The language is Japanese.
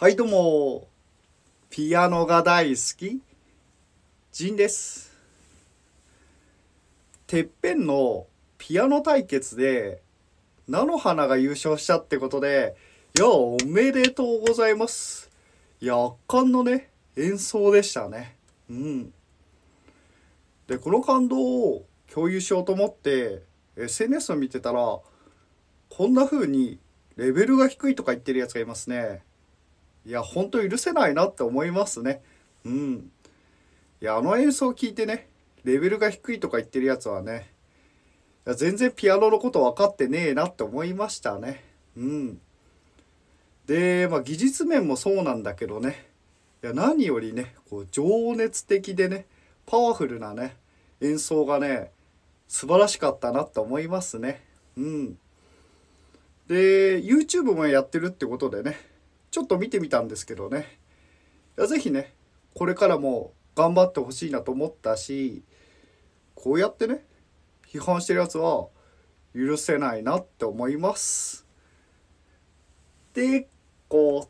はいどうもピアノが大好きジンですてっぺんのピアノ対決で菜の花が優勝したってことでいやおめでとうございますいや圧巻のね演奏でしたねうんでこの感動を共有しようと思って SNS を見てたらこんな風にレベルが低いとか言ってるやつがいますねいや、本当許せないなって思いますね。うん。いや、あの演奏を聞いてね、レベルが低いとか言ってるやつはね、いや全然ピアノのこと分かってねえなって思いましたね。うん。で、まあ、技術面もそうなんだけどね、いや、何よりね、こう、情熱的でね、パワフルなね、演奏がね、素晴らしかったなって思いますね。うん。で、YouTube もやってるってことでね、ちょっと見てみたんですけどね是非ねこれからも頑張ってほしいなと思ったしこうやってね批判してるやつは許せないなって思います。でこ